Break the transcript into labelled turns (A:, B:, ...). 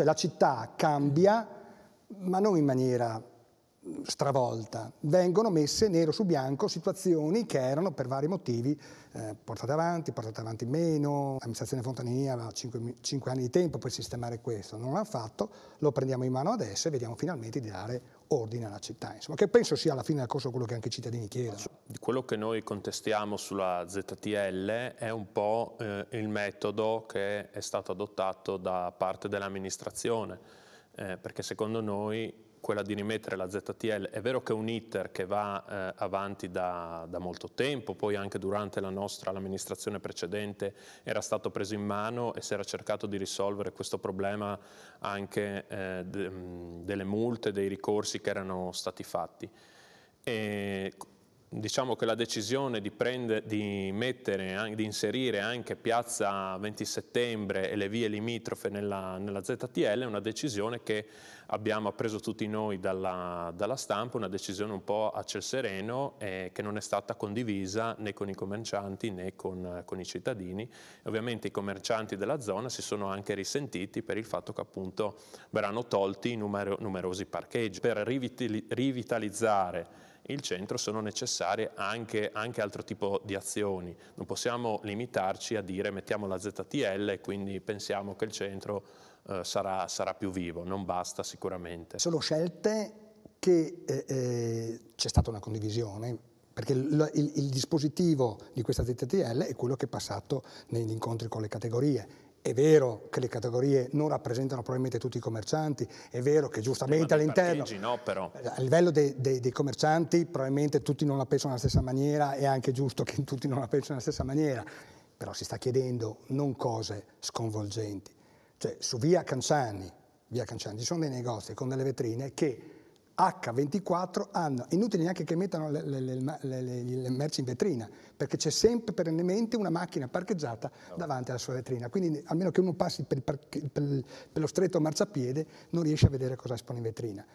A: Cioè la città cambia, ma non in maniera stravolta, vengono messe nero su bianco situazioni che erano per vari motivi eh, portate avanti, portate avanti meno, l'amministrazione Fontanini aveva 5, 5 anni di tempo per sistemare questo, non l'ha fatto, lo prendiamo in mano adesso e vediamo finalmente di dare ordine alla città, insomma, che penso sia alla fine del corso quello che anche i cittadini chiedono.
B: Quello che noi contestiamo sulla ZTL è un po' eh, il metodo che è stato adottato da parte dell'amministrazione, eh, perché secondo noi quella di rimettere la ZTL, è vero che è un iter che va eh, avanti da, da, molto tempo, poi anche durante la nostra, l'amministrazione precedente era stato preso in mano e si era cercato di risolvere questo problema anche eh, de, delle multe, dei ricorsi che erano stati fatti. E diciamo che la decisione di, prendere, di, mettere, di inserire anche Piazza 20 Settembre e le vie limitrofe nella, nella ZTL è una decisione che abbiamo appreso tutti noi dalla, dalla, stampa, una decisione un po' a ciel sereno eh, che non è stata condivisa né con i commercianti né con, con i cittadini. Ovviamente i commercianti della zona si sono anche risentiti per il fatto che appunto verranno tolti numero, numerosi parcheggi. Per rivitalizzare il centro sono necessarie anche, anche altro tipo di azioni. Non possiamo limitarci a dire mettiamo la ZTL e quindi pensiamo che il centro eh, sarà, sarà più vivo, non basta sicuramente. Sono
A: scelte che eh, eh, c'è stata una condivisione, perché il, il, il, dispositivo di questa ZTL è quello che è passato negli incontri con le categorie è vero che le categorie non rappresentano probabilmente tutti i commercianti, è vero che giustamente eh, all'interno,
B: no, però. a
A: livello dei, dei, dei, commercianti probabilmente tutti non la pensano nella stessa maniera, è anche giusto che tutti non la pensano nella stessa maniera, però si sta chiedendo non cose sconvolgenti. Cioè su via Canciani, via Canciani ci sono dei negozi con delle vetrine che H24 hanno, inutile neanche che mettano le, le, le, le merci in vetrina, perché c'è sempre perennemente una macchina parcheggiata davanti alla sua vetrina, quindi almeno che uno passi per, per, per lo stretto marciapiede non riesce a vedere cosa espone in vetrina.